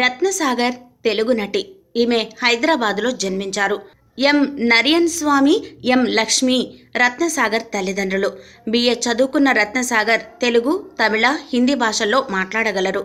రత్నసాగర్ తెలుగు నటి ఈమె హైదరాబాద్లో జన్మించారు ఎం నరియన్ స్వామి ఎం లక్ష్మి రత్నసాగర్ తల్లిదండ్రులు బిఏ చదువుకున్న రత్నసాగర్ తెలుగు తమిళ హిందీ భాషల్లో మాట్లాడగలరు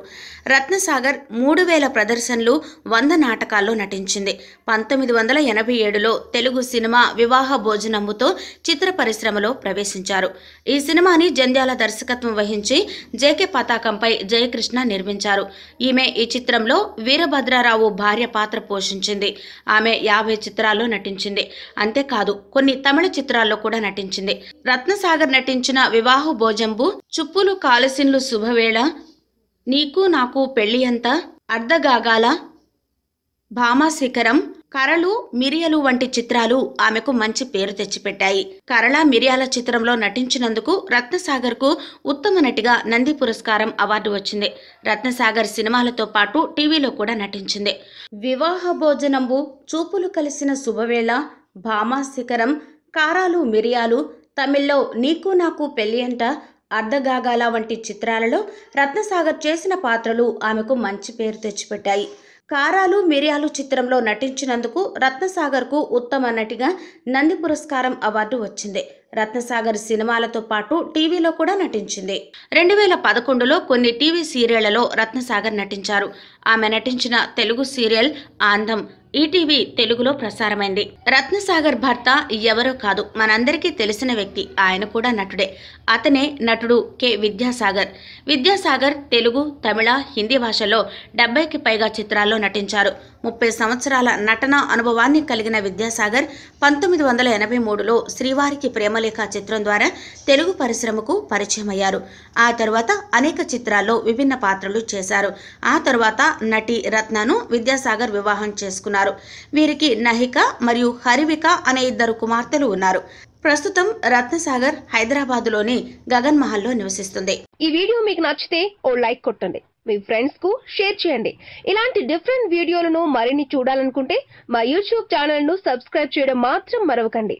రత్నసాగర్ మూడు వేల ప్రదర్శనలు వంద నాటకాల్లో నటించింది పంతొమ్మిది వందల ఎనభై ఏడులో తెలుగు సినిమా వివాహ భోజనముతో చిత్ర పరిశ్రమలో ప్రవేశించారు ఈ సినిమాని జంధ్యాల దర్శకత్వం వహించి జేకే పతాకంపై జయకృష్ణ నిర్మించారు ఈమె ఈ చిత్రంలో వీరభద్రారావు భార్య పాత్ర పోషించింది ఆమె యాభై చిత్రాల్లో నటించింది అంతేకాదు కొన్ని తమిళ చిత్రాల్లో కూడా నటించింది రత్నసాగర్ నటించిన వివాహ భోజంబు చుప్పులు కాలసిన్లు శుభవేళ నీకు నాకు పెళ్లి అంత అర్ధగాగాల భామాశిఖరం కరలు మిరియలు వంటి చిత్రాలు ఆమెకు మంచి పేరు తెచ్చిపెట్టాయి కరళ మిరియాల చిత్రంలో నటించినందుకు రత్నసాగర్ కు ఉత్తమ నటిగా నంది పురస్కారం అవార్డు వచ్చింది రత్నసాగర్ సినిమాలతో పాటు టీవీలో కూడా నటించింది వివాహ భోజనంబు చూపులు కలిసిన శుభవేళ భామా శిఖరం కారాలు మిరియాలు తమిళ్లో నీకు నాకు పెళ్లి అంట అర్ధగాగాల వంటి చిత్రాలలో రత్నసాగర్ చేసిన పాత్రలు ఆమెకు మంచి పేరు తెచ్చిపెట్టాయి కారాలు మిరియాలు చిత్రంలో నటించినందుకు రత్నసాగర్కు ఉత్తమ నటిగా నంది పురస్కారం అవార్డు వచ్చింది రత్నసాగర్ సినిమాలతో పాటు టీవీలో కూడా నటించింది రెండు వేల పదకొండులో కొన్ని టీవీ సీరియళ్లలో రత్నసాగర్ నటించారు ఆమె నటించిన తెలుగు సీరియల్ ఆంధం ఈటీవీ తెలుగులో ప్రసారమైంది రత్నసాగర్ భర్త ఎవరో కాదు మనందరికీ తెలిసిన వ్యక్తి ఆయన కూడా నటుడే అతనే నటుడు కె విద్యాసాగర్ విద్యాసాగర్ తెలుగు తమిళ హిందీ భాషల్లో డెబ్బైకి పైగా చిత్రాల్లో నటించారు ముప్పై సంవత్సరాల నటన అనుభవాన్ని కలిగిన విద్యాసాగర్ పంతొమ్మిది వందల ఎనభై మూడులో శ్రీవారికి ప్రేమలేఖ చిత్రం ద్వారా తెలుగు పరిశ్రమకు పరిచయమయ్యారు ఆ తర్వాత అనేక చిత్రాల్లో విభిన్న పాత్రలు చేశారు ఆ తర్వాత నటి రత్నను విద్యాసాగర్ వివాహం చేసుకున్నారు వీరికి నహిక మరియు హరివిక అనే ఇద్దరు కుమార్తెలు ఉన్నారు ప్రస్తుతం రత్నసాగర్ హైదరాబాద్లోని గగన్ మహల్లో నివసిస్తుంది ఈ వీడియో మీకు నచ్చితే ఓ లైక్ కొట్టండి మీ ఫ్రెండ్స్కు షేర్ చేయండి ఇలాంటి డిఫరెంట్ వీడియోలను మరిన్ని చూడాలనుకుంటే మా యూట్యూబ్ ఛానల్ను సబ్స్క్రైబ్ చేయడం మాత్రం మరవకండి